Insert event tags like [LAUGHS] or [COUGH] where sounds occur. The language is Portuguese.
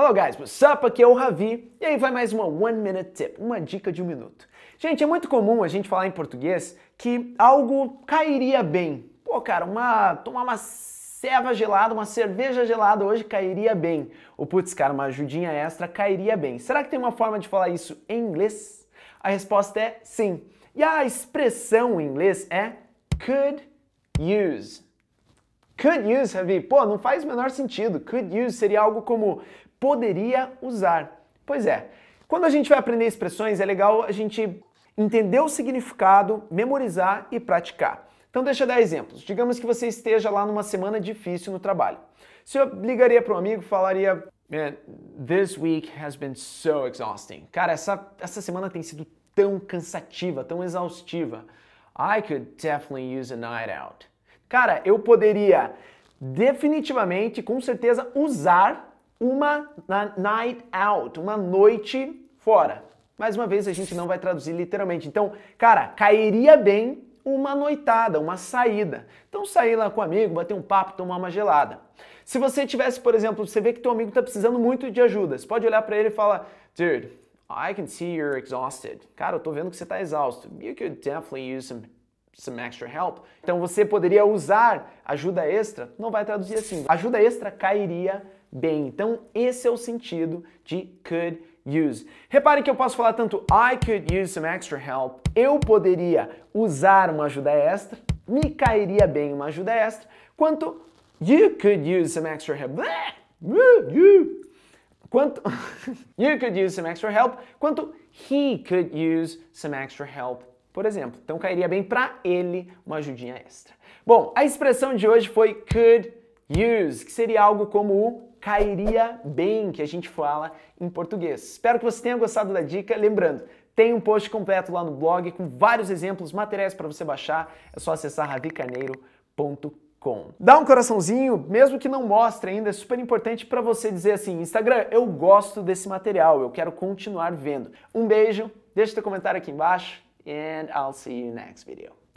Hello guys, what's up? Aqui é o Ravi e aí vai mais uma One Minute Tip, uma dica de um minuto. Gente, é muito comum a gente falar em português que algo cairia bem. Pô, cara, uma tomar uma ceva gelada, uma cerveja gelada hoje cairia bem. Ou putz, cara, uma ajudinha extra cairia bem. Será que tem uma forma de falar isso em inglês? A resposta é sim. E a expressão em inglês é could use. Could use, Ravi. Pô, não faz o menor sentido. Could use seria algo como poderia usar. Pois é, quando a gente vai aprender expressões, é legal a gente entender o significado, memorizar e praticar. Então deixa eu dar exemplos. Digamos que você esteja lá numa semana difícil no trabalho. Se eu ligaria para um amigo, falaria: Man, this week has been so exhausting. Cara, essa, essa semana tem sido tão cansativa, tão exaustiva. I could definitely use a night out. Cara, eu poderia definitivamente, com certeza, usar uma night out, uma noite fora. Mais uma vez, a gente não vai traduzir literalmente. Então, cara, cairia bem uma noitada, uma saída. Então, sair lá com o amigo, bater um papo, tomar uma gelada. Se você tivesse, por exemplo, você vê que teu amigo está precisando muito de ajuda, você pode olhar para ele e falar, dude, I can see you're exhausted. Cara, eu tô vendo que você está exausto. You could definitely use some some extra help. Então você poderia usar ajuda extra, não vai traduzir assim. Ajuda extra cairia bem. Então, esse é o sentido de could use. Repare que eu posso falar tanto I could use some extra help, eu poderia usar uma ajuda extra, me cairia bem uma ajuda extra, quanto you could use some extra help. Quanto [LAUGHS] you could use some extra help, quanto he could use some extra help, por exemplo. Então cairia bem para ele uma ajudinha extra. Bom, a expressão de hoje foi could use, que seria algo como o cairia bem, que a gente fala em português. Espero que você tenha gostado da dica. Lembrando, tem um post completo lá no blog com vários exemplos, materiais para você baixar. É só acessar ravicarneiro.com. Dá um coraçãozinho, mesmo que não mostre ainda, é super importante para você dizer assim: Instagram, eu gosto desse material, eu quero continuar vendo. Um beijo, deixa seu comentário aqui embaixo, and I'll see you next video.